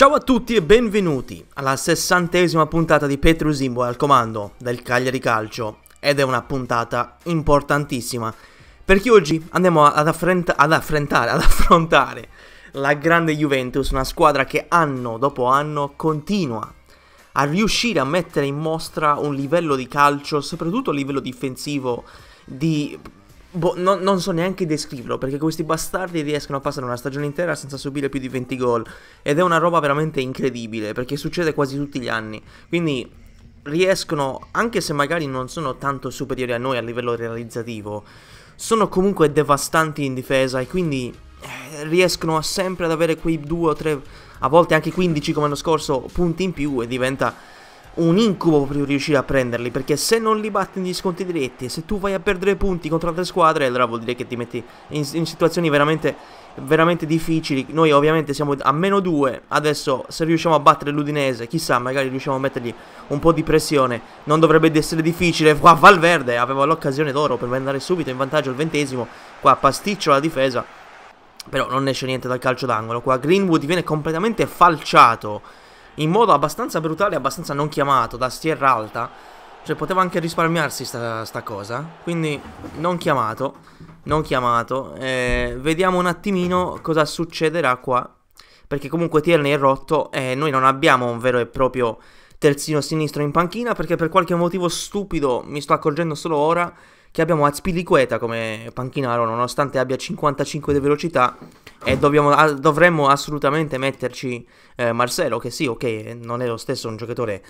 Ciao a tutti e benvenuti alla sessantesima puntata di Petro Zimbo al comando del Cagliari Calcio ed è una puntata importantissima perché oggi andiamo ad, affrent- ad, affrontare, ad affrontare la grande Juventus, una squadra che anno dopo anno continua a riuscire a mettere in mostra un livello di calcio, soprattutto a livello difensivo, di Boh, no, non so neanche descriverlo perché questi bastardi riescono a passare una stagione intera senza subire più di 20 gol ed è una roba veramente incredibile perché succede quasi tutti gli anni. Quindi riescono, anche se magari non sono tanto superiori a noi a livello realizzativo, sono comunque devastanti in difesa e quindi eh, riescono sempre ad avere quei 2 o 3, a volte anche 15 come l'anno scorso, punti in più e diventa un incubo per riuscire a prenderli, perché se non li batti negli sconti diretti, e se tu vai a perdere punti contro altre squadre, allora vuol dire che ti metti in, in situazioni veramente, veramente difficili. Noi ovviamente siamo a meno 2, adesso se riusciamo a battere l'Udinese, chissà, magari riusciamo a mettergli un po' di pressione, non dovrebbe essere difficile. Qua Valverde aveva l'occasione d'oro per andare subito in vantaggio al ventesimo, qua pasticcio la difesa. Però non esce niente dal calcio d'angolo. Qua Greenwood viene completamente falciato in modo abbastanza brutale, abbastanza non chiamato, da stierra alta. Cioè poteva anche risparmiarsi sta, sta cosa. Quindi non chiamato, non chiamato. Eh, vediamo un attimino cosa succederà qua. Perché comunque Tierney è rotto e noi non abbiamo un vero e proprio terzino sinistro in panchina perché per qualche motivo stupido mi sto accorgendo solo ora che abbiamo Azpilicueta come panchinaro nonostante abbia 55 di velocità e dobbiamo, a, dovremmo assolutamente metterci eh, Marcelo che sì ok non è lo stesso un giocatore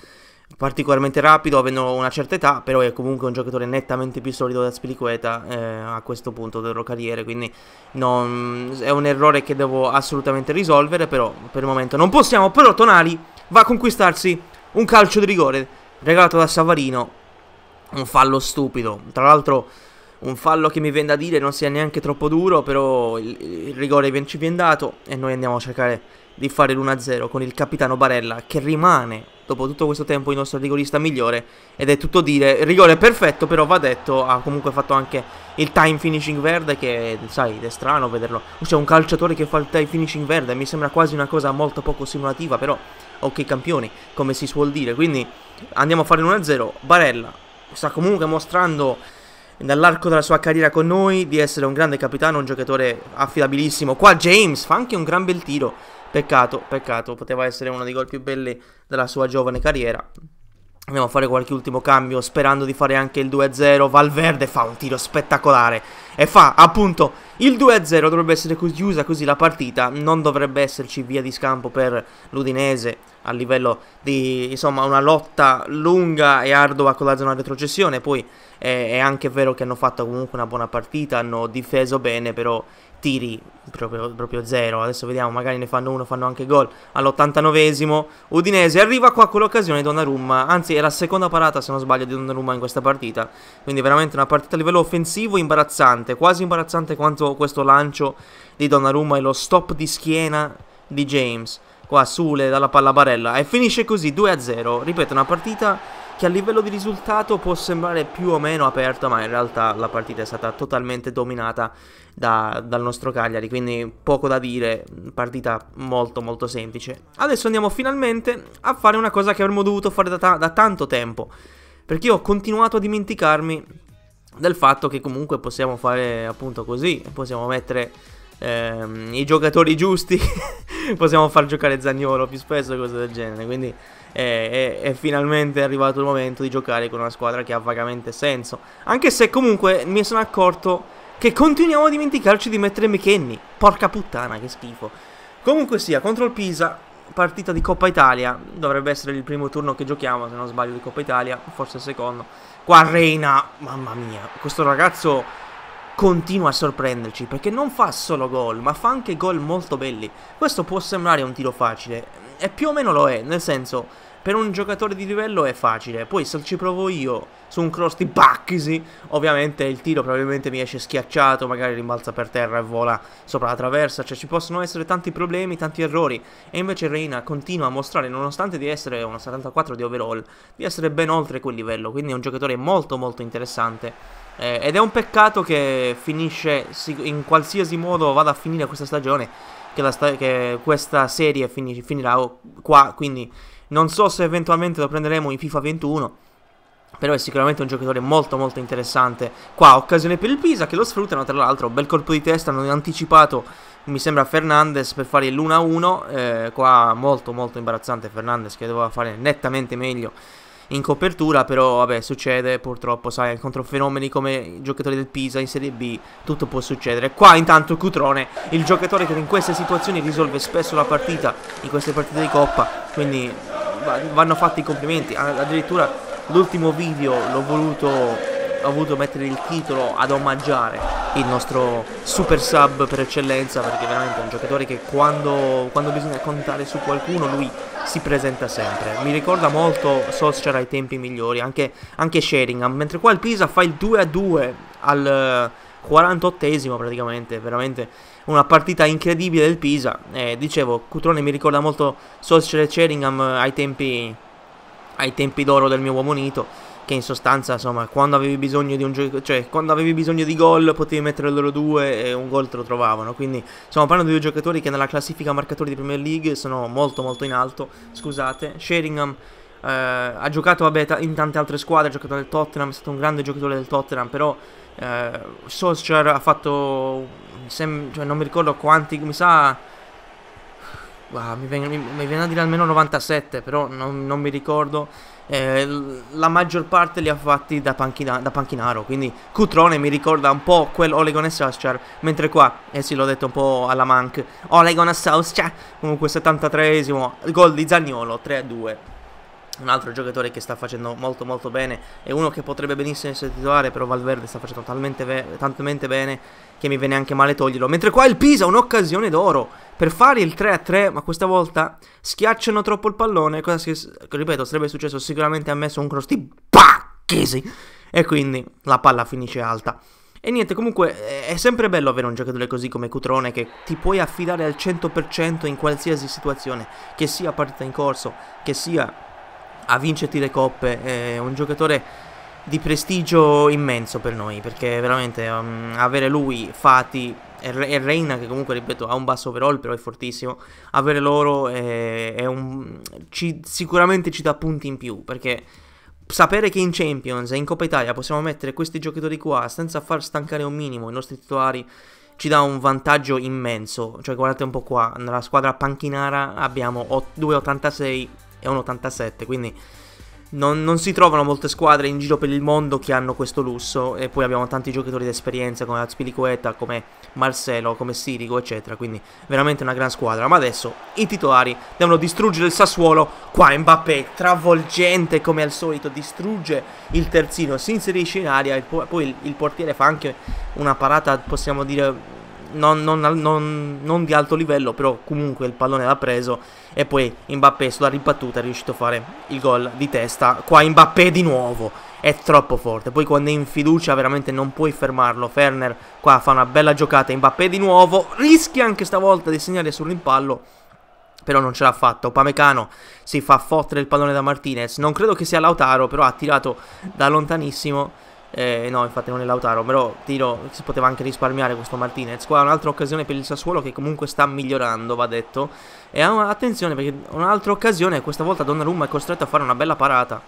particolarmente rapido avendo una certa età però è comunque un giocatore nettamente più solido da Spiliqueta eh, a questo punto della loro carriera quindi non, è un errore che devo assolutamente risolvere però per il momento non possiamo però Tonali va a conquistarsi un calcio di rigore regalato da Savarino un fallo stupido. Tra l'altro un fallo che mi viene da dire non sia neanche troppo duro, però il, il rigore ci viene dato e noi andiamo a cercare di fare l'1-0 con il capitano Barella che rimane dopo tutto questo tempo il nostro rigorista migliore ed è tutto dire, Il rigore è perfetto però va detto, ha comunque fatto anche il time finishing verde che sai è strano vederlo, c'è un calciatore che fa il time finishing verde, mi sembra quasi una cosa molto poco simulativa però ok campioni come si suol dire, quindi andiamo a fare l'1-0, Barella sta comunque mostrando nell'arco della sua carriera con noi di essere un grande capitano, un giocatore affidabilissimo. Qua James fa anche un gran bel tiro. Peccato, peccato, poteva essere uno dei gol più belli della sua giovane carriera. Andiamo a fare qualche ultimo cambio sperando di fare anche il 2-0. Valverde fa un tiro spettacolare e fa appunto il 2-0. Dovrebbe essere chiusa così la partita. Non dovrebbe esserci via di scampo per l'Udinese a livello di insomma una lotta lunga e ardua con la zona retrocessione. Poi è, è anche vero che hanno fatto comunque una buona partita, hanno difeso bene, però tiri proprio, proprio, zero. Adesso vediamo, magari ne fanno uno, fanno anche gol all'89esimo. Udinese arriva qua con l'occasione Donnarumma, anzi è la seconda parata se non sbaglio di Donnarumma in questa partita. Quindi veramente una partita a livello offensivo imbarazzante, quasi imbarazzante quanto questo lancio di Donnarumma e lo stop di schiena di James. Qua Sule dalla palla barella e finisce così 2-0. Ripeto, una partita che a livello di risultato può sembrare più o meno aperta, ma in realtà la partita è stata totalmente dominata da, dal nostro Cagliari, quindi poco da dire, partita molto molto semplice. Adesso andiamo finalmente a fare una cosa che avremmo dovuto fare da, ta da tanto tempo, perché io ho continuato a dimenticarmi del fatto che comunque possiamo fare appunto così, possiamo mettere ehm, i giocatori giusti, possiamo far giocare Zagnolo più spesso, cose del genere, quindi è, è, è, finalmente arrivato il momento di giocare con una squadra che ha vagamente senso. Anche se comunque mi sono accorto che continuiamo a dimenticarci di mettere McKenny. Porca puttana, che schifo. Comunque sia, contro il Pisa, partita di Coppa Italia. Dovrebbe essere il primo turno che giochiamo, se non sbaglio, di Coppa Italia. Forse il secondo. Qua Reina, mamma mia, questo ragazzo continua a sorprenderci perché non fa solo gol, ma fa anche gol molto belli. Questo può sembrare un tiro facile, e più o meno lo è, nel senso, per un giocatore di livello è facile. Poi se ci provo io su un cross di Bacchisi, ovviamente il tiro probabilmente mi esce schiacciato, magari rimbalza per terra e vola sopra la traversa, cioè ci possono essere tanti problemi, tanti errori. E invece Reina continua a mostrare, nonostante di essere una 74 di overall, di essere ben oltre quel livello, quindi è un giocatore molto molto interessante eh, ed è un peccato che finisce in qualsiasi modo vada a finire questa stagione, che, sta che questa serie finisce, finirà qua, quindi non so se eventualmente lo prenderemo in FIFA 21. Però è sicuramente un giocatore molto molto interessante. Qua occasione per il Pisa che lo sfruttano tra l'altro. Bel colpo di testa, hanno anticipato mi sembra Fernandez per fare l'1-1. Eh, qua molto molto imbarazzante Fernandez che doveva fare nettamente meglio in copertura, però vabbè succede purtroppo, sai, contro fenomeni come i giocatori del Pisa in Serie B tutto può succedere. Qua intanto Cutrone, il giocatore che in queste situazioni risolve spesso la partita, in queste partite di Coppa, quindi vanno fatti i complimenti, addirittura l'ultimo video l'ho voluto ho voluto mettere il titolo ad omaggiare il nostro super sub per eccellenza perché veramente è un giocatore che quando, quando bisogna contare su qualcuno lui si presenta sempre. Mi ricorda molto Solskjaer ai tempi migliori, anche, anche Sheringham, mentre qua il Pisa fa il 2-2 a al 48esimo praticamente, veramente una partita incredibile del Pisa. Eh, dicevo, Cutrone mi ricorda molto Solskjaer e Sheringham ai tempi, ai tempi d'oro del mio uomo Nito che in sostanza insomma quando avevi bisogno di un gioco cioè quando avevi bisogno di gol potevi mettere loro due e un gol te lo trovavano quindi insomma, parlando di due giocatori che nella classifica marcatori di Premier League sono molto molto in alto scusate Sheringham eh, ha giocato vabbè, in tante altre squadre ha giocato nel Tottenham è stato un grande giocatore del Tottenham però eh, Solskjaer ha fatto sem- cioè non mi ricordo quanti mi sa Wow, mi, viene, mi, mi, viene, a dire almeno 97, però non, non mi ricordo eh, la maggior parte li ha fatti da, panchina da panchinaro, quindi Cutrone mi ricorda un po' quel Olegon e Solskjaer, mentre qua, eh sì l'ho detto un po' alla Mank, Olegon e Solskjaer, comunque 73esimo, gol di Zagnolo 3-2 un altro giocatore che sta facendo molto molto bene e uno che potrebbe benissimo essere titolare però Valverde sta facendo talmente, talmente bene che mi viene anche male toglierlo mentre qua il Pisa un'occasione d'oro per fare il 3-3 ma questa volta schiacciano troppo il pallone cosa che ripeto sarebbe successo sicuramente a me messo un cross di Bacchesi e quindi la palla finisce alta e niente, comunque è sempre bello avere un giocatore così come Cutrone che ti puoi affidare al 100% in qualsiasi situazione, che sia partita in corso, che sia a vincerti le coppe, è un giocatore di prestigio immenso per noi, perché veramente um, avere lui, Fati e, Re- e Reina, che comunque ripeto ha un basso overall però è fortissimo, avere loro è, eh, è un, ci, sicuramente ci dà punti in più, perché sapere che in Champions e in Coppa Italia possiamo mettere questi giocatori qua senza far stancare un minimo i nostri titolari ci dà un vantaggio immenso. Cioè, guardate un po' qua, nella squadra panchinara abbiamo 2,86 è un 87, quindi non, non, si trovano molte squadre in giro per il mondo che hanno questo lusso e poi abbiamo tanti giocatori d'esperienza come Azpilicueta, come Marcelo, come Sirigo eccetera, quindi veramente una gran squadra, ma adesso i titolari devono distruggere il Sassuolo, qua Mbappé travolgente come al solito distrugge il terzino, si inserisce in aria e poi il, il portiere fa anche una parata possiamo dire non, non, non, non, di alto livello, però comunque il pallone l'ha preso e poi Mbappé sulla ribattuta è riuscito a fare il gol di testa. Qua Mbappé di nuovo, è troppo forte, poi quando è in fiducia veramente non puoi fermarlo. Ferner qua fa una bella giocata, Mbappé di nuovo, rischia anche stavolta di segnare sull'impallo. Però non ce l'ha fatto. Pamecano si fa fottere il pallone da Martinez. Non credo che sia Lautaro, però ha tirato da lontanissimo eh, no, infatti non è Lautaro, però tiro si poteva anche risparmiare questo Martinez. Qua un'altra occasione per il Sassuolo che comunque sta migliorando, va detto. E attenzione perché un'altra occasione, questa volta Donnarumma è costretto a fare una bella parata.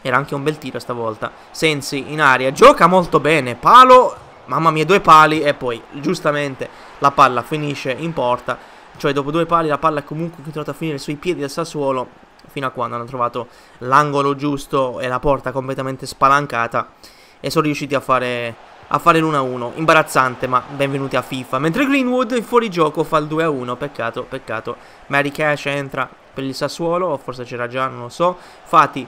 Era anche un bel tiro stavolta. Sensi in aria, gioca molto bene, palo, mamma mia, due pali e poi giustamente la palla finisce in porta. Cioè dopo due pali la palla è comunque continuata a finire sui piedi del Sassuolo fino a quando hanno trovato l'angolo giusto e la porta completamente spalancata e sono riusciti a fare, a fare l'1-1. Imbarazzante, ma benvenuti a FIFA. Mentre Greenwood in fuorigioco fa il 2-1, peccato, peccato. Mary Cash entra per il Sassuolo, o forse c'era già, non lo so. Fati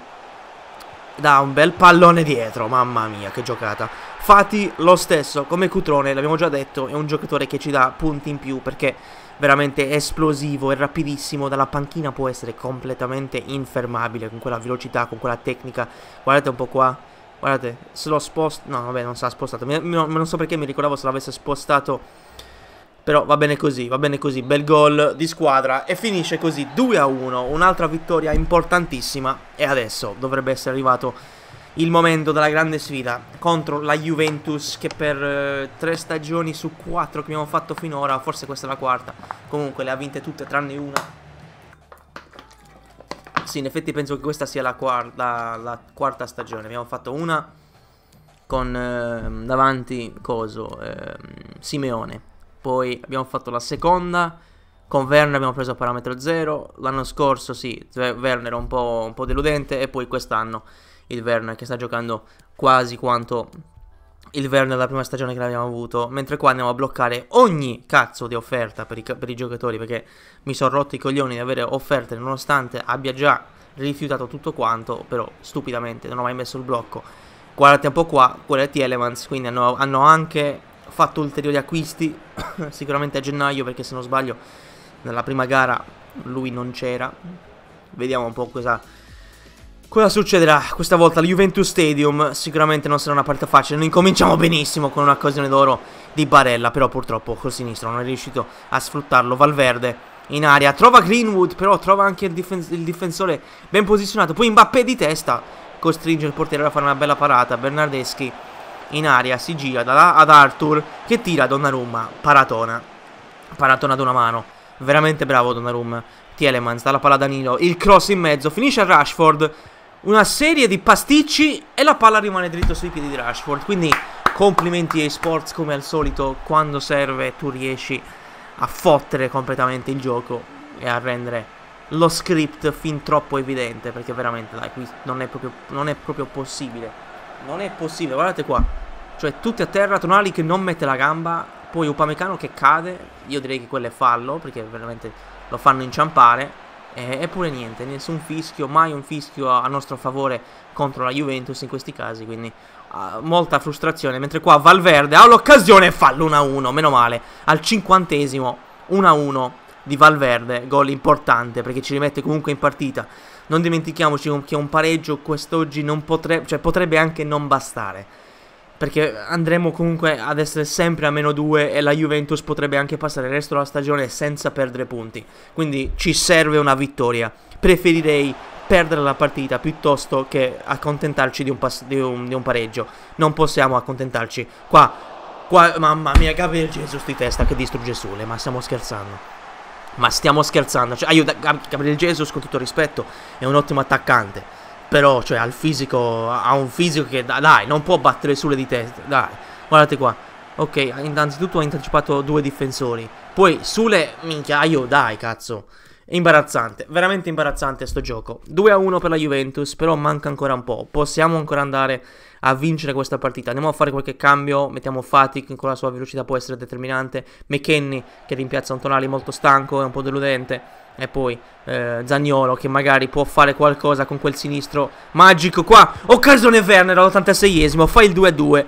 da un bel pallone dietro, mamma mia che giocata. Fati lo stesso, come Cutrone, l'abbiamo già detto, è un giocatore che ci dà punti in più perché veramente esplosivo e rapidissimo, dalla panchina può essere completamente infermabile con quella velocità, con quella tecnica. Guardate un po' qua Guardate, se lo sposto... No, vabbè, non si sarà spostato. Mi, no, non so perché mi ricordavo se l'avesse spostato... Però va bene così, va bene così. Bel gol di squadra e finisce così 2 a 1. Un'altra vittoria importantissima. E adesso dovrebbe essere arrivato il momento della grande sfida contro la Juventus. Che per eh, tre stagioni su quattro che abbiamo fatto finora, forse questa è la quarta, comunque le ha vinte tutte tranne una sì, in effetti penso che questa sia la quarta, la quarta stagione. Abbiamo fatto una con eh, davanti Coso, eh, Simeone. Poi abbiamo fatto la seconda. Con Werner abbiamo preso a parametro 0. L'anno scorso sì, Werner era un po', un po' deludente. E poi quest'anno il Werner che sta giocando quasi quanto il vero nella prima stagione che l'abbiamo avuto, mentre qua andiamo a bloccare ogni cazzo di offerta per i, per i giocatori, perché mi sono rotto i coglioni di avere offerte nonostante abbia già rifiutato tutto quanto, però stupidamente non ho mai messo il blocco. Guardate un po' qua, quello è Telemans, quindi hanno, hanno anche fatto ulteriori acquisti, sicuramente a gennaio, perché se non sbaglio nella prima gara lui non c'era. Vediamo un po' cosa Cosa succederà questa volta al Juventus Stadium? Sicuramente non sarà una partita facile, Noi incominciamo benissimo con un'occasione d'oro di Barella, però purtroppo col sinistro non è riuscito a sfruttarlo. Valverde in aria, trova Greenwood, però trova anche il, difen il difensore ben posizionato, poi Mbappé di testa costringe il portiere a fare una bella parata, Bernardeschi in aria, si gira da là ad Arthur che tira Donnarumma, paratona, paratona ad una mano, veramente bravo Donnarumma. Tielemans dalla palla Danilo, il cross in mezzo, finisce a Rashford una serie di pasticci e la palla rimane dritto sui piedi di Rashford. Quindi complimenti ai sports come al solito, quando serve tu riesci a fottere completamente il gioco e a rendere lo script fin troppo evidente, perché veramente dai, qui non è proprio, non è proprio possibile. Non è possibile, guardate qua. Cioè tutti a terra, Tonali che non mette la gamba, poi Upamecano che cade, io direi che quello è fallo, perché veramente lo fanno inciampare eppure niente, nessun fischio, mai un fischio a nostro favore contro la Juventus in questi casi, quindi uh, molta frustrazione. Mentre qua Valverde ha l'occasione e fa l'1-1, meno male, al cinquantesimo 1-1 di Valverde, gol importante perché ci rimette comunque in partita. Non dimentichiamoci che un pareggio quest'oggi cioè, potrebbe anche non bastare perché andremo comunque ad essere sempre a meno 2 e la Juventus potrebbe anche passare il resto della stagione senza perdere punti. Quindi ci serve una vittoria. Preferirei perdere la partita piuttosto che accontentarci di un, di un, di un pareggio. Non possiamo accontentarci. Qua, qua mamma mia, Gabriel Jesus di testa che distrugge Sule, ma stiamo scherzando. Ma stiamo scherzando, cioè, aiuta, Gabriel Jesus con tutto rispetto, è un ottimo attaccante però, cioè, ha, fisico, ha un fisico che, dai, non può battere sulle di testa, dai. Guardate qua. Ok, innanzitutto ha anticipato due difensori. Poi, sulle, minchiaio, ah, dai, cazzo. Imbarazzante, veramente imbarazzante sto gioco. 2 a 1 per la Juventus, però manca ancora un po'. Possiamo ancora andare a vincere questa partita. Andiamo a fare qualche cambio, mettiamo Fatic con la sua velocità può essere determinante. McKenny che rimpiazza un Tonali molto stanco è un po' deludente. E poi eh, Zagnolo che magari può fare qualcosa con quel sinistro magico qua. Occasione Werner all'86esimo, fa il 2-2.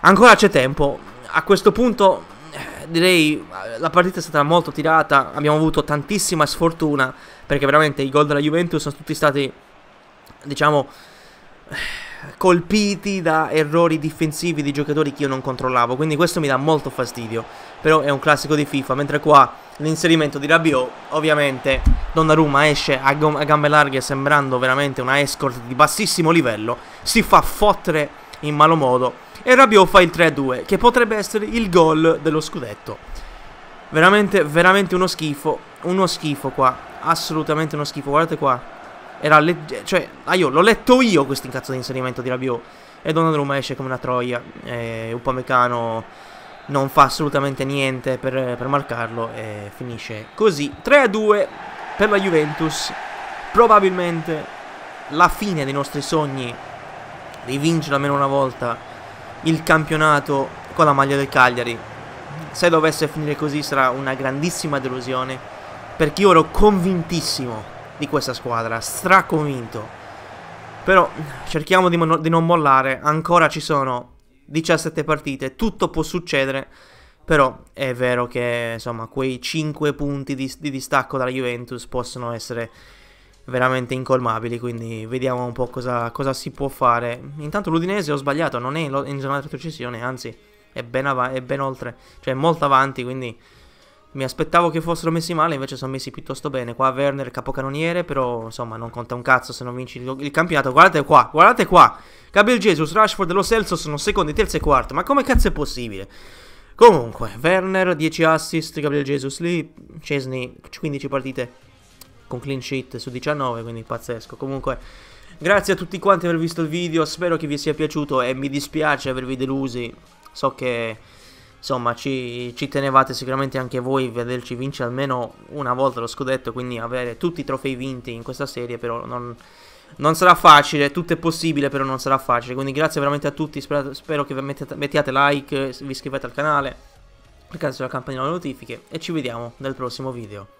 Ancora c'è tempo. A questo punto eh, direi eh, la partita è stata molto tirata, abbiamo avuto tantissima sfortuna perché veramente i gol della Juventus sono tutti stati diciamo eh, colpiti da errori difensivi di giocatori che io non controllavo, quindi questo mi dà molto fastidio. Però è un classico di FIFA, mentre qua l'inserimento di Rabiot ovviamente Donnarumma esce a, gambe larghe sembrando veramente una escort di bassissimo livello si fa fottere in malo modo e Rabiot fa il 3-2 che potrebbe essere il gol dello scudetto veramente veramente uno schifo uno schifo qua assolutamente uno schifo guardate qua era legge- cioè ah io l'ho letto io questo incazzo di inserimento di Rabiot e Donnarumma esce come una troia e eh, Upamecano non fa assolutamente niente per, per marcarlo e finisce così. 3-2 per la Juventus, probabilmente la fine dei nostri sogni di vincere almeno una volta il campionato con la maglia del Cagliari. Se dovesse finire così sarà una grandissima delusione perché io ero convintissimo di questa squadra, straconvinto. Però cerchiamo di, di non mollare, ancora ci sono 17 partite, tutto può succedere, però è vero che insomma, quei 5 punti di, di distacco dalla Juventus possono essere veramente incolmabili, quindi vediamo un po' cosa, cosa si può fare. Intanto l'Udinese ho sbagliato, non è in, zona di retrocessione, anzi è ben, è ben oltre, cioè è molto avanti, quindi mi aspettavo che fossero messi male, invece sono messi piuttosto bene. Qua Werner capocannoniere, però insomma non conta un cazzo se non vinci il, il campionato. Guardate qua, guardate qua. Gabriel Jesus, Rashford e Lo Celso sono secondi, terzo e quarto. Ma come cazzo è possibile? Comunque, Werner 10 assist, Gabriel Jesus lì, Cesny 15 partite con clean sheet su 19, quindi pazzesco. Comunque, grazie a tutti quanti per aver visto il video, spero che vi sia piaciuto e mi dispiace avervi delusi. So che insomma ci, ci, tenevate sicuramente anche voi vederci vincere almeno una volta lo scudetto, quindi avere tutti i trofei vinti in questa serie, però non, non sarà facile, tutto è possibile, però non sarà facile. Quindi grazie veramente a tutti, spero, spero che mettete, mettiate like, vi iscrivete al canale, cliccate sulla campanella delle notifiche e ci vediamo nel prossimo video.